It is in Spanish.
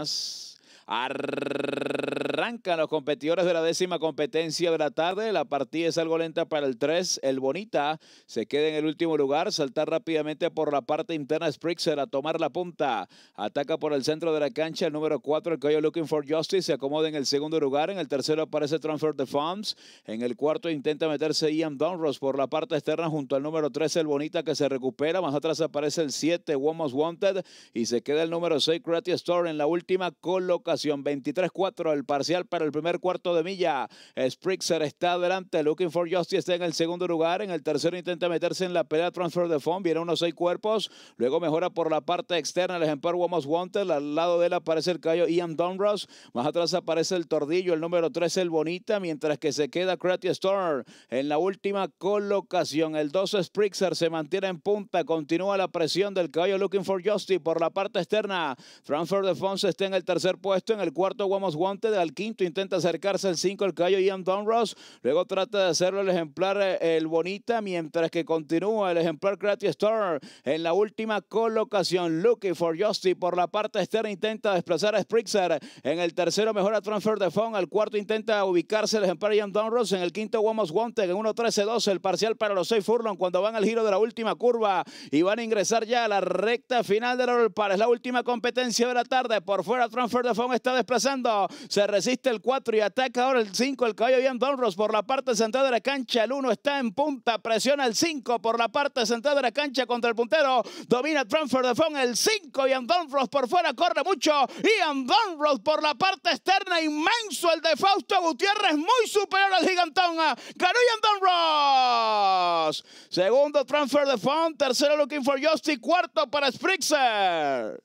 us Arrancan los competidores de la décima competencia de la tarde. La partida es algo lenta para el 3. El Bonita se queda en el último lugar. salta rápidamente por la parte interna Sprixer a tomar la punta. Ataca por el centro de la cancha el número 4, el Coyo Looking for Justice. Se acomoda en el segundo lugar. En el tercero aparece Transfer the Farms. En el cuarto intenta meterse Ian Donros por la parte externa junto al número 3, el Bonita que se recupera. Más atrás aparece el 7, Womos Wanted. Y se queda el número 6, Creative Store en la última colocación 23-4 el parcial para el primer cuarto de milla. Spritzer está adelante. Looking for Justice está en el segundo lugar. En el tercero intenta meterse en la pelea transfer de phone. Viene unos seis cuerpos. Luego mejora por la parte externa el ejemplar Womos Wanted. Al lado de él aparece el caballo Ian Donruss. Más atrás aparece el Tordillo, el número 3, el Bonita. Mientras que se queda Cratty Storm en la última colocación. El 12 Spritzer se mantiene en punta. Continúa la presión del caballo Looking for Justice por la parte externa. Transfer de se está en el tercer puesto en el cuarto Guamos Guante, al quinto intenta acercarse al cinco el callo Ian Donross, luego trata de hacerlo el ejemplar eh, El Bonita, mientras que continúa el ejemplar Creative Star en la última colocación. Looking for Justy por la parte externa intenta desplazar a Spritzer, en el tercero mejora Transfer de Fond, al cuarto intenta ubicarse el ejemplar Ian Donross, en el quinto Guamos Guante en 1-13-12. el parcial para los seis furlong cuando van al giro de la última curva y van a ingresar ya a la recta final del para Es la última competencia de la tarde por fuera Transfer de Fond está desplazando. Se resiste el 4 y ataca ahora el 5. El caballo Ian Donros por la parte central de la cancha. El 1 está en punta. Presiona el 5 por la parte central de la cancha contra el puntero. Domina Transfer de Fon. El 5. Ian Donros por fuera. Corre mucho. Ian Donros por la parte externa. Inmenso el de Fausto Gutiérrez. Muy superior al gigantón. Ganó Ian Donros. Segundo Transfer de Fon. Tercero Looking for Justy. Cuarto para Sprixer.